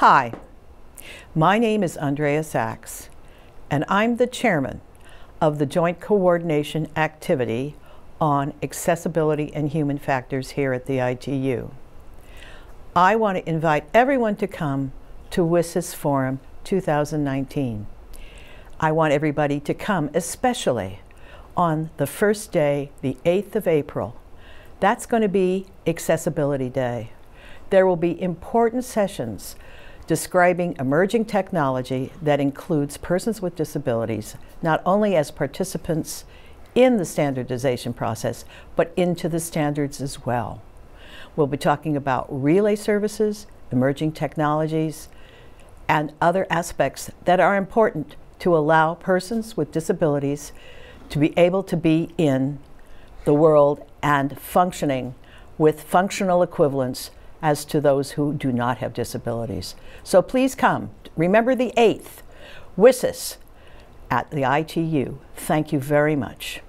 Hi, my name is Andrea Sachs, and I'm the chairman of the Joint Coordination Activity on Accessibility and Human Factors here at the ITU. I want to invite everyone to come to WISIS Forum 2019. I want everybody to come, especially on the first day, the 8th of April. That's going to be Accessibility Day. There will be important sessions describing emerging technology that includes persons with disabilities, not only as participants in the standardization process, but into the standards as well. We'll be talking about relay services, emerging technologies, and other aspects that are important to allow persons with disabilities to be able to be in the world and functioning with functional equivalents as to those who do not have disabilities. So please come. Remember the 8th, WISIS at the ITU. Thank you very much.